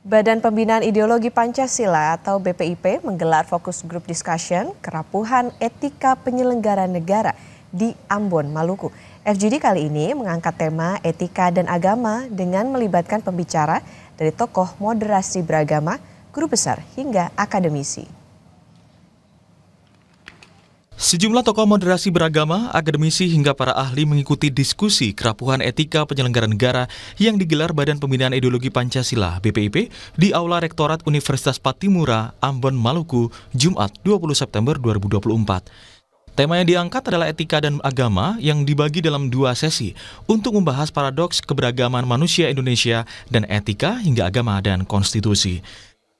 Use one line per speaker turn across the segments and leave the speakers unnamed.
Badan Pembinaan Ideologi Pancasila atau BPIP menggelar fokus grup discussion kerapuhan etika penyelenggara negara di Ambon, Maluku. FGD kali ini mengangkat tema etika dan agama dengan melibatkan pembicara dari tokoh moderasi beragama, guru besar hingga akademisi. Sejumlah tokoh moderasi beragama, akademisi hingga para ahli mengikuti diskusi kerapuhan etika penyelenggara negara yang digelar Badan Pembinaan Ideologi Pancasila BPIP di Aula Rektorat Universitas Patimura, Ambon, Maluku, Jumat 20 September 2024. Tema yang diangkat adalah etika dan agama yang dibagi dalam dua sesi untuk membahas paradoks keberagaman manusia Indonesia dan etika hingga agama dan konstitusi.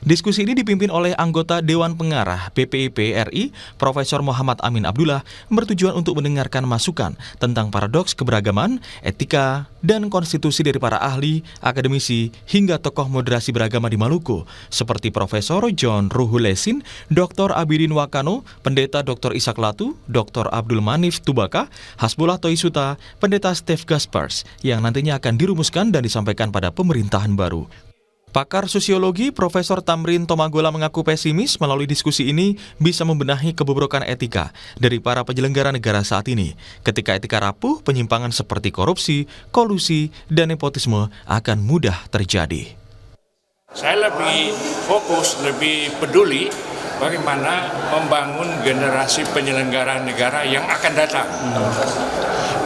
Diskusi ini dipimpin oleh anggota Dewan Pengarah PPIP RI, Profesor Muhammad Amin Abdullah, bertujuan untuk mendengarkan masukan tentang paradoks keberagaman, etika, dan konstitusi dari para ahli, akademisi, hingga tokoh moderasi beragama di Maluku, seperti Profesor John Ruhulesin, Dr. Abidin Wakano, Pendeta Dr. Isak Latu, Dr. Abdul Manif Tubaka, Hasbullah Toisuta, Pendeta Steve Gaspers, yang nantinya akan dirumuskan dan disampaikan pada pemerintahan baru. Pakar sosiologi Profesor Tamrin Tomagola mengaku pesimis melalui diskusi ini bisa membenahi kebobrokan etika dari para penyelenggara negara saat ini. Ketika etika rapuh, penyimpangan seperti korupsi, kolusi, dan nepotisme akan mudah terjadi.
Saya lebih fokus, lebih peduli bagaimana membangun generasi penyelenggara negara yang akan datang.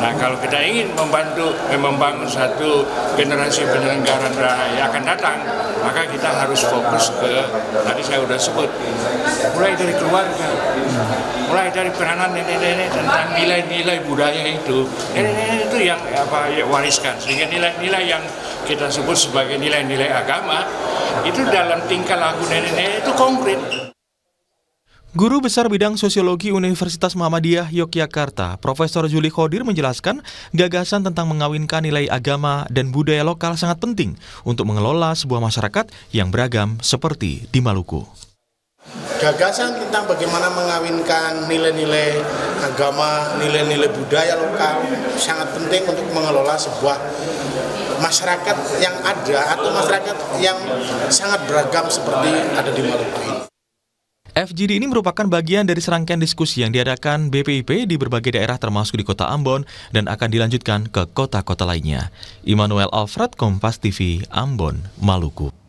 Nah kalau kita ingin membantu eh, membangun satu generasi penyelenggara yang akan datang, maka kita harus fokus ke tadi saya sudah sebut, mulai dari keluarga, mulai dari peranan nenek-nenek tentang nilai-nilai budaya itu, nenek-nenek itu yang apa ya, wariskan sehingga nilai-nilai yang kita sebut sebagai nilai-nilai agama itu dalam tingkah laku nenek-nenek itu konkret.
Guru Besar Bidang Sosiologi Universitas Muhammadiyah Yogyakarta, Profesor Juli Khodir menjelaskan gagasan tentang mengawinkan nilai agama dan budaya lokal sangat penting untuk mengelola sebuah masyarakat yang beragam seperti di Maluku.
Gagasan tentang bagaimana mengawinkan nilai-nilai agama, nilai-nilai budaya lokal sangat penting untuk mengelola sebuah masyarakat yang ada atau masyarakat yang sangat beragam seperti ada di Maluku ini.
FGD ini merupakan bagian dari serangkaian diskusi yang diadakan BPIP di berbagai daerah termasuk di kota Ambon dan akan dilanjutkan ke kota-kota lainnya. Immanuel Alfred, Kompas TV, Ambon, Maluku.